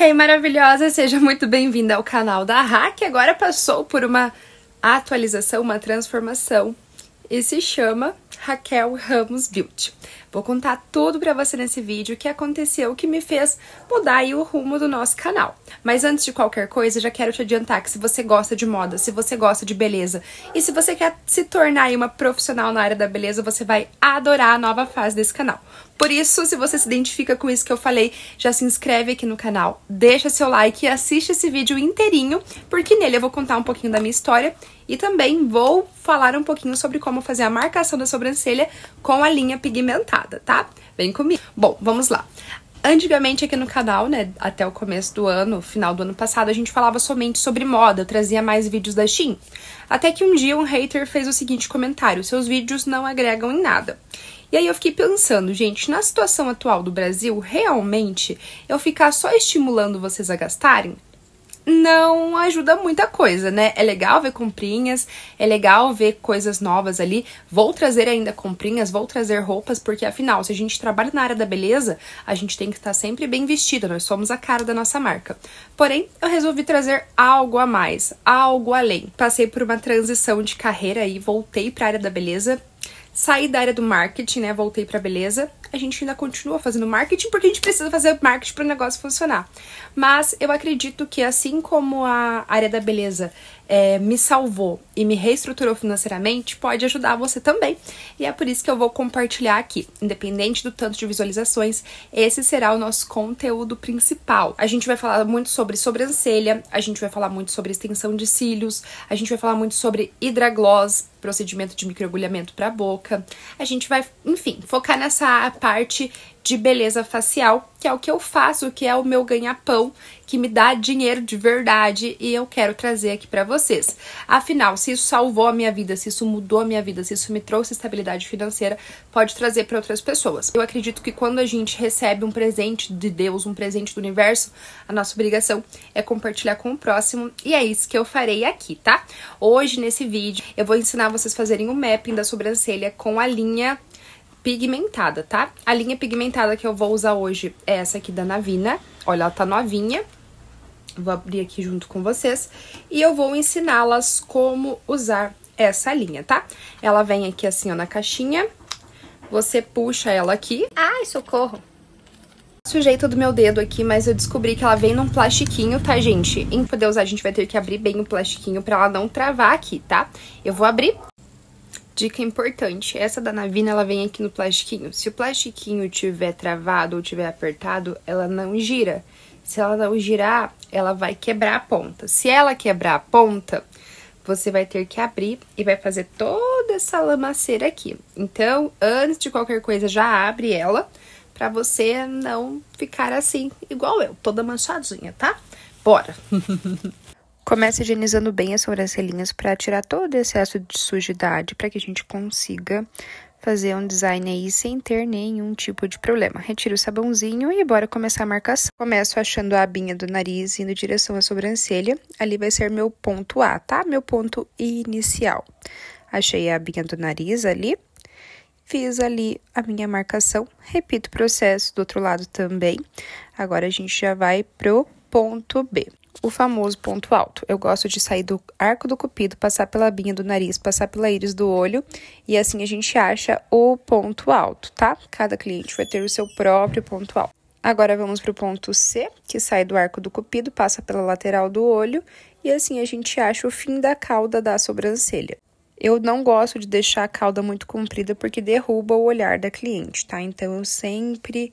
Hey maravilhosa, seja muito bem-vinda ao canal da Hack. Agora passou por uma atualização, uma transformação e se chama Raquel Ramos Beauty. Vou contar tudo para você nesse vídeo o que aconteceu, o que me fez mudar o rumo do nosso canal. Mas antes de qualquer coisa, já quero te adiantar que se você gosta de moda, se você gosta de beleza e se você quer se tornar uma profissional na área da beleza, você vai adorar a nova fase desse canal. Por isso, se você se identifica com isso que eu falei, já se inscreve aqui no canal, deixa seu like e assiste esse vídeo inteirinho, porque nele eu vou contar um pouquinho da minha história e também vou falar um pouquinho sobre como fazer a marcação da sobrancelha sobrancelha com a linha pigmentada, tá? Vem comigo. Bom, vamos lá. Antigamente aqui no canal, né, até o começo do ano, final do ano passado, a gente falava somente sobre moda, trazia mais vídeos da Shein. Até que um dia um hater fez o seguinte comentário: seus vídeos não agregam em nada. E aí eu fiquei pensando, gente, na situação atual do Brasil, realmente eu ficar só estimulando vocês a gastarem? não ajuda muita coisa, né? É legal ver comprinhas, é legal ver coisas novas ali. Vou trazer ainda comprinhas, vou trazer roupas, porque afinal, se a gente trabalha na área da beleza, a gente tem que estar sempre bem vestida, nós somos a cara da nossa marca. Porém, eu resolvi trazer algo a mais, algo além. Passei por uma transição de carreira e voltei para a área da beleza saí da área do marketing, né? Voltei pra beleza. A gente ainda continua fazendo marketing porque a gente precisa fazer marketing para o negócio funcionar. Mas eu acredito que assim como a área da beleza é, me salvou e me reestruturou financeiramente pode ajudar você também. E é por isso que eu vou compartilhar aqui. Independente do tanto de visualizações, esse será o nosso conteúdo principal. A gente vai falar muito sobre sobrancelha, a gente vai falar muito sobre extensão de cílios, a gente vai falar muito sobre hidragloss, procedimento de microagulhamento para a boca. A gente vai, enfim, focar nessa parte de beleza facial, que é o que eu faço, que é o meu ganha-pão, que me dá dinheiro de verdade e eu quero trazer aqui para vocês. Afinal, se isso salvou a minha vida, se isso mudou a minha vida, se isso me trouxe estabilidade financeira, pode trazer para outras pessoas. Eu acredito que quando a gente recebe um presente de Deus, um presente do universo, a nossa obrigação é compartilhar com o próximo e é isso que eu farei aqui, tá? Hoje nesse vídeo eu vou ensinar vocês a fazerem o um mapping da sobrancelha com a linha pigmentada, tá? A linha pigmentada que eu vou usar hoje é essa aqui da Navina. Olha, ela tá novinha. Vou abrir aqui junto com vocês. E eu vou ensiná-las como usar essa linha, tá? Ela vem aqui assim, ó, na caixinha. Você puxa ela aqui. Ai, socorro! Sujeito do meu dedo aqui, mas eu descobri que ela vem num plastiquinho, tá, gente? Em poder usar, a gente vai ter que abrir bem o plastiquinho pra ela não travar aqui, tá? Eu vou abrir Dica importante, essa da navina ela vem aqui no plastiquinho. Se o plastiquinho tiver travado ou tiver apertado, ela não gira. Se ela não girar, ela vai quebrar a ponta. Se ela quebrar a ponta, você vai ter que abrir e vai fazer toda essa lamaceira aqui. Então, antes de qualquer coisa, já abre ela para você não ficar assim, igual eu, toda manchadinha, tá? Bora! Começa higienizando bem as sobrancelhinhas para tirar todo o excesso de sujidade, para que a gente consiga fazer um design aí sem ter nenhum tipo de problema. Retiro o sabãozinho e bora começar a marcação. Começo achando a abinha do nariz indo em direção à sobrancelha. Ali vai ser meu ponto A, tá? Meu ponto inicial. Achei a abinha do nariz ali. Fiz ali a minha marcação. Repito o processo do outro lado também. Agora a gente já vai pro ponto B o famoso ponto alto. Eu gosto de sair do arco do cupido, passar pela binha do nariz, passar pela íris do olho e assim a gente acha o ponto alto, tá? Cada cliente vai ter o seu próprio ponto alto. Agora vamos para o ponto C, que sai do arco do cupido, passa pela lateral do olho e assim a gente acha o fim da cauda da sobrancelha. Eu não gosto de deixar a cauda muito comprida porque derruba o olhar da cliente, tá? Então eu sempre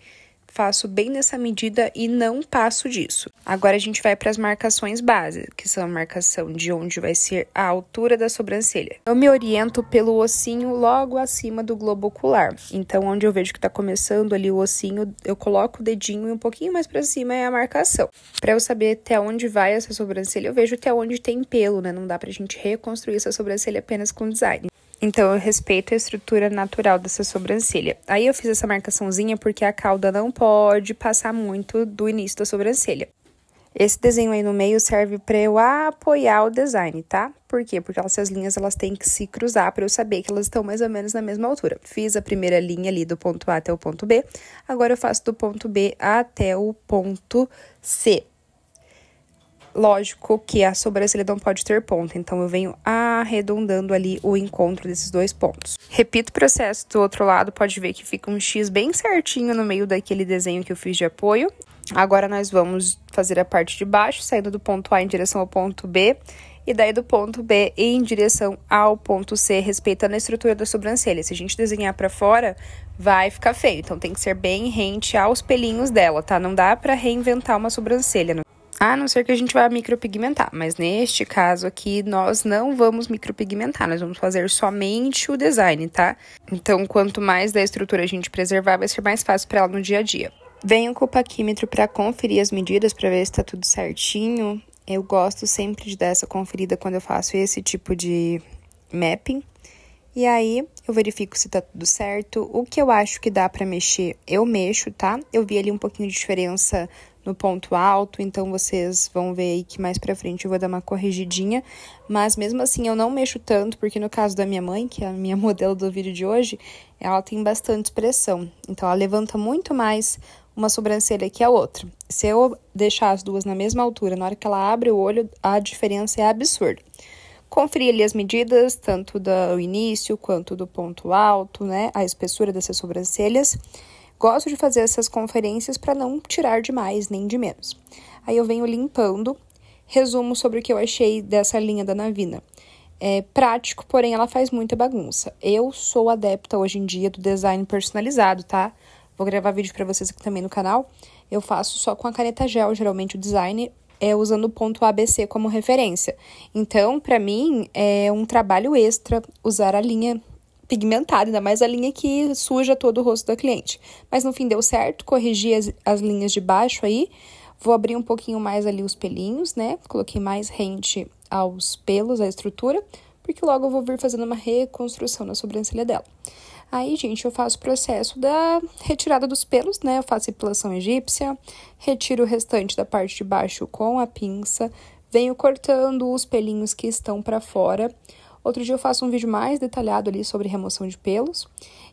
faço bem nessa medida e não passo disso. Agora a gente vai para as marcações base, que são a marcação de onde vai ser a altura da sobrancelha. Eu me oriento pelo ossinho logo acima do globo ocular. Então, onde eu vejo que está começando ali o ossinho, eu coloco o dedinho e um pouquinho mais para cima é a marcação. Para eu saber até onde vai essa sobrancelha, eu vejo até onde tem pelo, né? Não dá pra gente reconstruir essa sobrancelha apenas com design. Então, eu respeito a estrutura natural dessa sobrancelha. Aí, eu fiz essa marcaçãozinha porque a cauda não pode passar muito do início da sobrancelha. Esse desenho aí no meio serve para eu apoiar o design, tá? Por quê? Porque essas linhas elas têm que se cruzar para eu saber que elas estão mais ou menos na mesma altura. Fiz a primeira linha ali do ponto A até o ponto B, agora eu faço do ponto B até o ponto C. Lógico que a sobrancelha não pode ter ponta, então eu venho arredondando ali o encontro desses dois pontos. Repito o processo do outro lado, pode ver que fica um X bem certinho no meio daquele desenho que eu fiz de apoio. Agora nós vamos fazer a parte de baixo, saindo do ponto A em direção ao ponto B, e daí do ponto B em direção ao ponto C, respeitando a estrutura da sobrancelha. Se a gente desenhar para fora, vai ficar feio. Então tem que ser bem rente aos pelinhos dela, tá? Não dá para reinventar uma sobrancelha. A não ser que a gente vá micropigmentar, mas neste caso aqui nós não vamos micropigmentar, nós vamos fazer somente o design, tá? Então, quanto mais da estrutura a gente preservar, vai ser mais fácil para ela no dia a dia. Venho com o paquímetro para conferir as medidas para ver se está tudo certinho. Eu gosto sempre de dar essa conferida quando eu faço esse tipo de mapping. E aí, eu verifico se tá tudo certo. O que eu acho que dá para mexer, eu mexo, tá? Eu vi ali um pouquinho de diferença no ponto alto, então vocês vão ver aí que mais pra frente eu vou dar uma corrigidinha, mas mesmo assim eu não mexo tanto, porque no caso da minha mãe, que é a minha modelo do vídeo de hoje, ela tem bastante pressão, então ela levanta muito mais uma sobrancelha que a outra. Se eu deixar as duas na mesma altura, na hora que ela abre o olho, a diferença é absurda. Conferi ali as medidas, tanto do início quanto do ponto alto, né, a espessura dessas sobrancelhas, Gosto de fazer essas conferências para não tirar de mais nem de menos. Aí eu venho limpando, resumo sobre o que eu achei dessa linha da Navina. É prático, porém ela faz muita bagunça. Eu sou adepta hoje em dia do design personalizado, tá? Vou gravar vídeo para vocês aqui também no canal. Eu faço só com a caneta gel, geralmente o design é usando o ponto ABC como referência. Então, para mim, é um trabalho extra usar a linha pigmentada, ainda mais a linha que suja todo o rosto da cliente. Mas no fim deu certo, corrigi as, as linhas de baixo aí, vou abrir um pouquinho mais ali os pelinhos, né? Coloquei mais rente aos pelos, à estrutura, porque logo eu vou vir fazendo uma reconstrução na sobrancelha dela. Aí, gente, eu faço o processo da retirada dos pelos, né? Eu faço epilação egípcia, retiro o restante da parte de baixo com a pinça, venho cortando os pelinhos que estão para fora Outro dia eu faço um vídeo mais detalhado ali sobre remoção de pelos.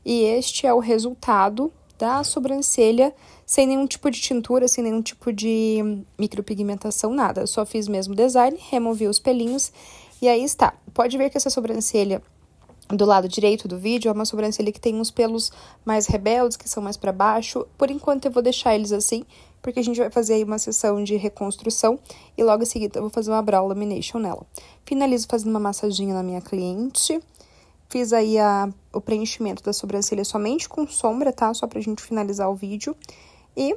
E este é o resultado da sobrancelha sem nenhum tipo de tintura, sem nenhum tipo de micropigmentação, nada. Eu só fiz mesmo design, removi os pelinhos e aí está. Pode ver que essa sobrancelha do lado direito do vídeo é uma sobrancelha que tem uns pelos mais rebeldes, que são mais para baixo. Por enquanto eu vou deixar eles assim porque a gente vai fazer aí uma sessão de reconstrução e logo em seguida eu vou fazer uma brow lamination nela. Finalizo fazendo uma massadinha na minha cliente. Fiz aí a, o preenchimento da sobrancelha somente com sombra, tá? Só pra gente finalizar o vídeo. E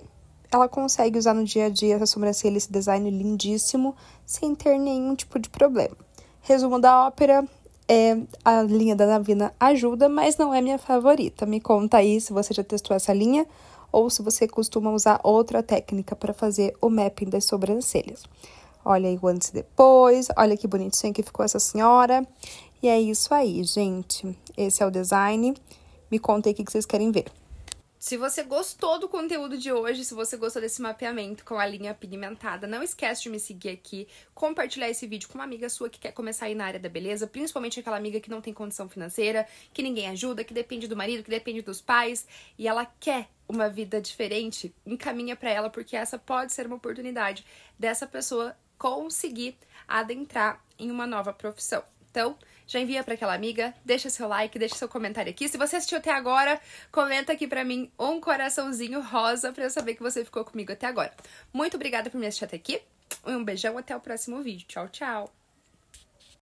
ela consegue usar no dia a dia essa sobrancelha, esse design lindíssimo, sem ter nenhum tipo de problema. Resumo da ópera, é, a linha da Navina ajuda, mas não é minha favorita. Me conta aí se você já testou essa linha ou se você costuma usar outra técnica para fazer o mapping das sobrancelhas. Olha aí o antes e depois, olha que bonitinha que ficou essa senhora. E é isso aí, gente. Esse é o design. Me conta aí o que vocês querem ver. Se você gostou do conteúdo de hoje, se você gostou desse mapeamento com a linha pigmentada, não esquece de me seguir aqui, compartilhar esse vídeo com uma amiga sua que quer começar aí na área da beleza, principalmente aquela amiga que não tem condição financeira, que ninguém ajuda, que depende do marido, que depende dos pais e ela quer uma vida diferente, encaminha para ela porque essa pode ser uma oportunidade dessa pessoa conseguir adentrar em uma nova profissão. Então, já envia para aquela amiga, deixa seu like, deixa seu comentário aqui. Se você assistiu até agora, comenta aqui para mim um coraçãozinho rosa para eu saber que você ficou comigo até agora. Muito obrigada por me assistir até aqui. Um beijão, até o próximo vídeo. Tchau, tchau.